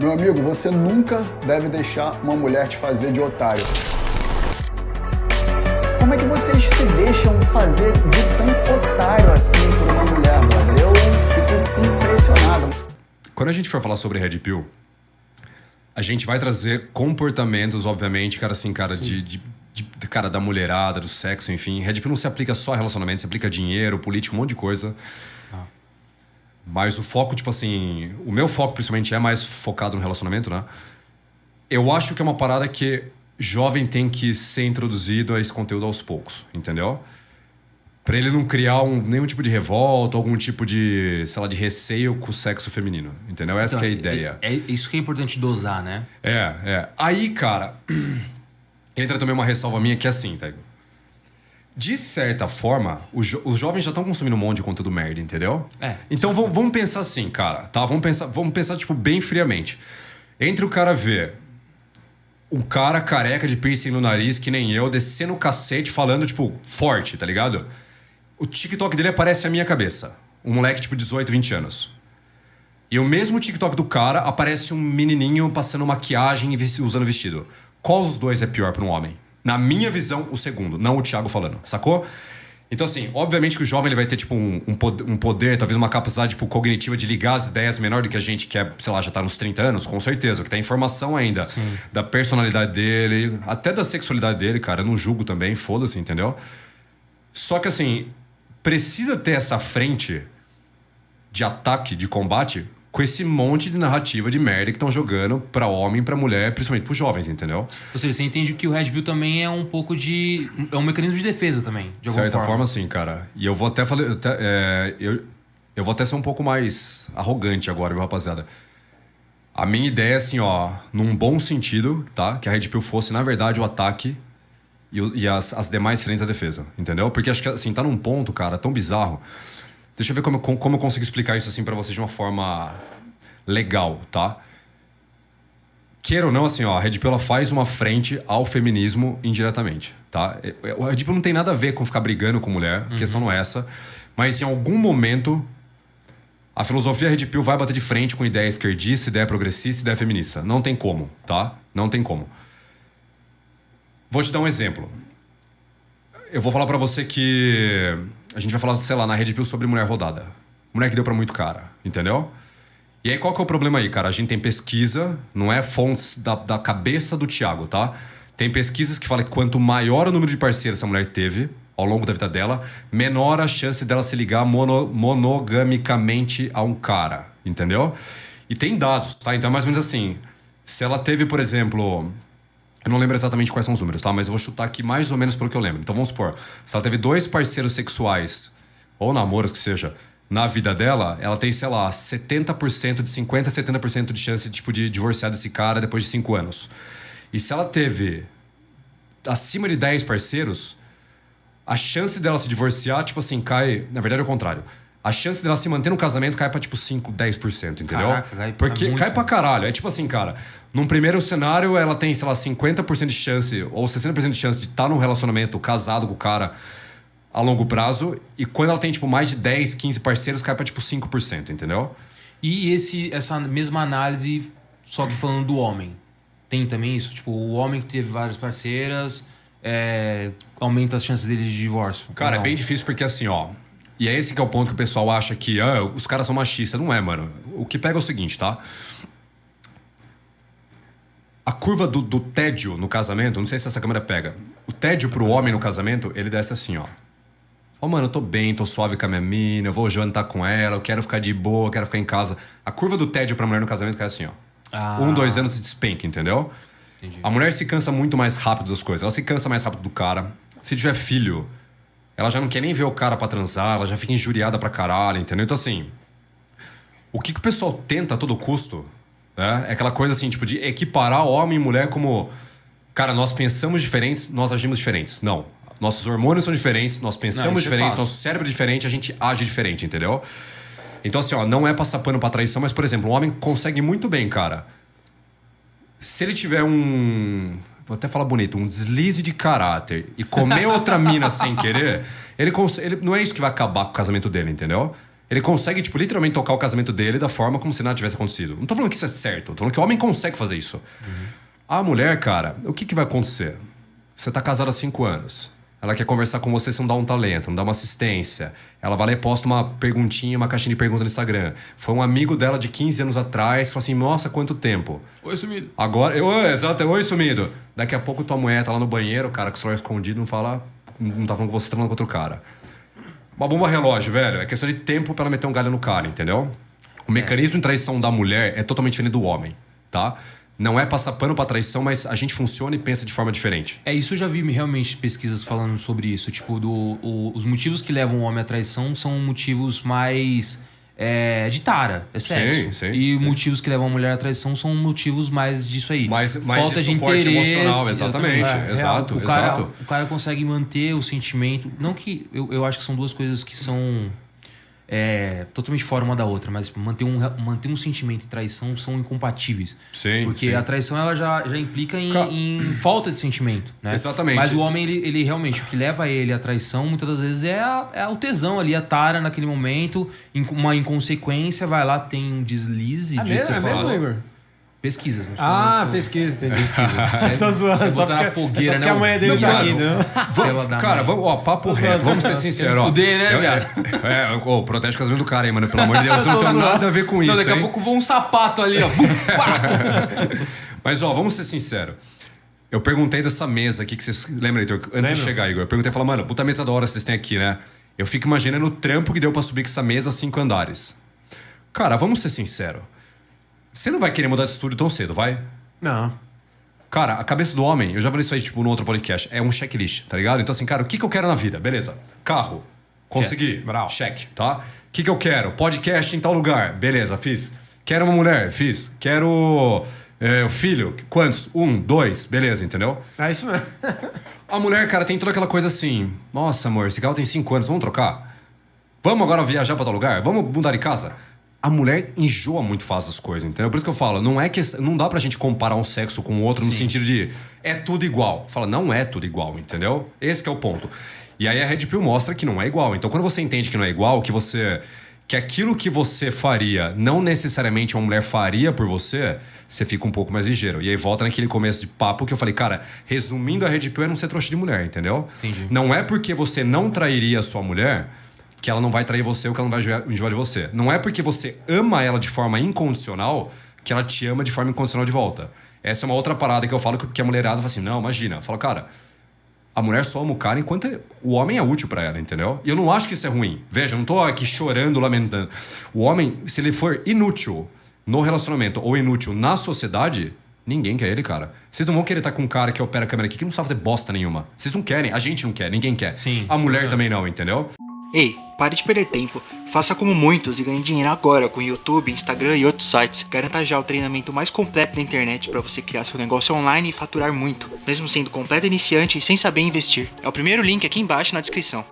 Meu amigo, você nunca deve deixar uma mulher te fazer de otário. Como é que vocês se deixam fazer de tão otário assim por uma mulher, brother? Eu fico impressionado. Quando a gente for falar sobre Red Pill, a gente vai trazer comportamentos, obviamente, cara, assim, cara, de, de, de, cara, da mulherada, do sexo, enfim. Red Pill não se aplica só a relacionamento, se aplica a dinheiro, político, um monte de coisa. Ah. Mas o foco, tipo assim, o meu foco principalmente é mais focado no relacionamento, né? Eu acho que é uma parada que jovem tem que ser introduzido a esse conteúdo aos poucos, entendeu? Para ele não criar um, nenhum tipo de revolta, algum tipo de, sei lá, de receio com o sexo feminino, entendeu? Essa então, é a ideia. É, é, isso que é importante dosar, né? É, é. Aí, cara, entra também uma ressalva minha que é assim, tá? de certa forma, jo os, jovens já estão consumindo um monte de conteúdo merda, entendeu? É, então vamos, pensar assim, cara, tá? Vamos pensar, vamos pensar, tipo, bem friamente. Entre o cara ver um cara careca de piercing no nariz, que nem eu, descendo o cacete, falando, tipo, forte, tá ligado? O TikTok dele aparece a minha cabeça. Um moleque, tipo, 18, 20 anos. E o mesmo TikTok do cara aparece um menininho passando maquiagem e usando vestido. Qual dos dois é pior para um homem? Na minha visão, o segundo, não o Thiago falando, sacou? Então, assim, obviamente que o jovem ele vai ter, tipo, um, um, poder, um poder, talvez uma capacidade tipo, cognitiva de ligar as ideias menor do que a gente, que é, sei lá, já tá nos 30 anos, com certeza, que tem informação ainda Sim. da personalidade dele, até da sexualidade dele, cara. Eu não julgo também, foda-se, entendeu? Só que, assim, precisa ter essa frente de ataque, de combate, com esse monte de narrativa de merda que estão jogando para homem, para mulher, principalmente para jovens, entendeu? Ou seja, você entende que o Red Bull também é um pouco de. é um mecanismo de defesa também, de alguma certa forma. forma, sim, cara. E eu vou até falar. Até, é, eu, eu vou até ser um pouco mais arrogante agora, viu, rapaziada? A minha ideia é assim, ó, num bom sentido, tá? Que a Red Pill fosse, na verdade, o ataque e, e as, as demais frentes da defesa, entendeu? Porque acho que, assim, tá num ponto, cara, tão bizarro Deixa eu ver como, como eu consigo explicar isso assim para vocês de uma forma legal, tá? Queira ou não, assim, ó, a Red Pill faz uma frente ao feminismo indiretamente, tá? A é, é, Red Pill não tem nada a ver com ficar brigando com mulher, uhum. questão não é essa. Mas em algum momento, a filosofia Red Pill vai bater de frente com ideia esquerdista, ideia progressista, ideia feminista. Não tem como, tá? Não tem como. Vou te dar um exemplo. Eu vou falar para você que a gente vai falar, sei lá, na Red Pill sobre mulher rodada. Mulher que deu para muito cara, entendeu? E aí qual que é o problema aí, cara? A gente tem pesquisa, não é fontes da, da cabeça do Thiago, tá? Tem pesquisas que falam que quanto maior o número de parceiros essa mulher teve ao longo da vida dela, menor a chance dela se ligar mono, monogamicamente a um cara, entendeu? E tem dados, tá? Então é mais ou menos assim. Se ela teve, por exemplo, eu não lembro exatamente quais são os números, tá? Mas eu vou chutar aqui mais ou menos pelo que eu lembro. Então vamos supor, se ela teve dois parceiros sexuais, ou namoros que seja, na vida dela, ela tem, sei lá, 70% de 50% a 70% de chance tipo, de divorciar desse cara depois de 5 anos. E se ela teve acima de 10 parceiros, a chance dela se divorciar, tipo assim, cai. Na verdade, é o contrário a chance dela se manter no casamento cai pra tipo 5, 10%, entendeu? Caraca, cai Porque pra cai pra caralho. É tipo assim, cara, num primeiro cenário ela tem, sei lá, 50% de chance ou 60% de chance de estar tá num relacionamento casado com o cara a longo prazo. E quando ela tem, tipo, mais de 10, 15 parceiros, cai pra tipo 5%, entendeu? E esse, essa mesma análise, só que falando do homem. Tem também isso? Tipo, o homem que teve várias parceiras é, aumenta as chances dele de divórcio. Cara, é bem difícil porque assim, ó. E é esse que é o ponto que o pessoal acha que ah, os caras são machistas. Não é, mano. O que pega é o seguinte, tá? A curva do, do tédio no casamento, não sei se essa câmera pega. O tédio pro homem no casamento, ele desce assim, ó. Ó, oh, mano, eu tô bem, tô suave com a minha mina, eu vou jantar com ela, eu quero ficar de boa, eu quero ficar em casa. A curva do tédio pra mulher no casamento cai assim, ó. Ah. Um, dois anos se despenca, entendeu? Entendi. A mulher se cansa muito mais rápido das coisas. Ela se cansa mais rápido do cara. Se tiver filho, ela já não quer nem ver o cara para transar, ela já fica injuriada pra caralho, entendeu? Então, assim, o que, que o pessoal tenta a todo custo, né? É aquela coisa assim, tipo, de equiparar homem e mulher como, cara, nós pensamos diferentes, nós agimos diferentes. Não. Nossos hormônios são diferentes, nós pensamos não, é diferentes, é nosso cérebro é diferente, a gente age diferente, entendeu? Então, assim, ó, não é passar pano pra traição, mas, por exemplo, um homem consegue muito bem, cara. Se ele tiver um vou até falar bonito, um deslize de caráter e comer outra mina sem querer, ele, ele não é isso que vai acabar com o casamento dele, entendeu? Ele consegue, tipo, literalmente tocar o casamento dele da forma como se nada tivesse acontecido. Não tô falando que isso é certo, tô falando que o homem consegue fazer isso. Uhum. A mulher, cara, o que, que vai acontecer? Você tá casado há cinco anos ela quer conversar com você, você não dá um talento, não dá uma assistência. Ela vai lá e posta uma perguntinha, uma caixinha de pergunta no Instagram. Foi um amigo dela de 15 anos atrás, falou assim: Nossa, quanto tempo. Oi, sumido. Agora, eu, é, exato, é, oi, sumido. Daqui a pouco tua mulher tá lá no banheiro, cara, que só é escondido, não fala, não tá falando com você, tá falando com outro cara. Uma bomba relógio, velho. É questão de tempo pra ela meter um galho no cara, entendeu? O é. mecanismo de traição da mulher é totalmente diferente do homem, tá? Não é passar pano para traição, mas a gente funciona e pensa de forma diferente. É, isso eu já vi realmente pesquisas falando sobre isso. Tipo, do, o, os motivos que levam o homem à traição são motivos mais é, de tara, é sério. Sim, sim, e sim. motivos que levam a mulher à traição são motivos mais disso aí. Mais, mais Falta de, de interesse, emocional, exatamente. exatamente. É, é, exato, o cara, exato. O cara consegue manter o sentimento. Não que. Eu, eu acho que são duas coisas que são é, totalmente fora uma da outra, mas manter um, manter um sentimento e traição são incompatíveis. Sim, porque sim. a traição ela já, já implica em, em, falta de sentimento, né? Exatamente. Mas o homem, ele, ele realmente, o que leva ele à traição muitas das vezes é, a, é o tesão ali, a tara naquele momento, uma inconsequência, vai lá, tem um deslize. É mesmo, é mesmo, Igor? Pesquisas. Não ah, não, pesquisa, tem Pesquisa. Tô zoando. É só porque, fogueira, é só né? a manhã dele tá aqui, não. Né? cara, vamos, ó, papo reto, vamos ser sinceros. Fuder, né, viado? É, é, oh, protege o casamento do cara aí, mano. Pelo amor de Deus, não tem nada a ver com não, isso, Daqui hein? a pouco voa um sapato ali, ó. Mas, ó, vamos ser sinceros. Eu perguntei dessa mesa aqui que vocês... Lembra, Heitor? Antes de chegar, Igor. Eu perguntei, falei, mano, puta mesa da hora vocês têm aqui, né? Eu fico imaginando o trampo que deu para subir com essa mesa a cinco andares. Cara, vamos ser sinceros. Você não vai querer mudar de estúdio tão cedo, vai? Não. Cara, a cabeça do homem, eu já falei isso aí, tipo, no outro podcast, é um checklist, tá ligado? Então, assim, cara, o que, que eu quero na vida? Beleza. Carro. Consegui. Brau. cheque, tá? O que, que eu quero? Podcast em tal lugar. Beleza, fiz. Quero uma mulher, fiz. Quero. É, filho, quantos? Um, dois, beleza, entendeu? É isso mesmo. a mulher, cara, tem toda aquela coisa assim: nossa, amor, esse carro tem cinco anos, vamos trocar? Vamos agora viajar pra tal lugar? Vamos mudar de casa? a mulher enjoa muito fácil as coisas, entendeu? Por isso que eu falo, não é que não dá pra gente comparar um sexo com o outro Sim. no sentido de é tudo igual. Fala, não é tudo igual, entendeu? Esse é o ponto. E aí a Red Pill mostra que não é igual. Então quando você entende que não é igual, que você que aquilo que você faria não necessariamente uma mulher faria por você, você fica um pouco mais ligeiro. E aí volta naquele começo de papo que eu falei, cara, resumindo a Red Pill é não ser trouxa de mulher, entendeu? Entendi. Não é porque você não trairia a sua mulher que ela não vai trair você ou que ela não vai enjoar de você. Não é porque você ama ela de forma incondicional que ela te ama de forma incondicional de volta. Essa é uma outra parada que eu falo que a mulherada fala assim: não, imagina. Eu falo, cara, a mulher só ama o cara enquanto é- o homem é útil para ela, entendeu? E eu não acho que isso é ruim. Veja, eu não tô aqui chorando, lamentando. O homem, se ele for inútil no relacionamento ou inútil na sociedade, ninguém quer ele, cara. Vocês não vão querer estar tá com um cara que opera a câmera aqui que não sabe fazer bosta nenhuma. Vocês não querem, a gente não quer, ninguém quer. Sim. A mulher é. também não, entendeu? Ei, pare de perder tempo. Faça como muitos e ganhe dinheiro agora com YouTube, Instagram e outros sites. Garanta já o treinamento mais completo da internet para você criar seu negócio online e faturar muito, mesmo sendo completo iniciante e sem saber investir. É o primeiro link aqui embaixo na descrição.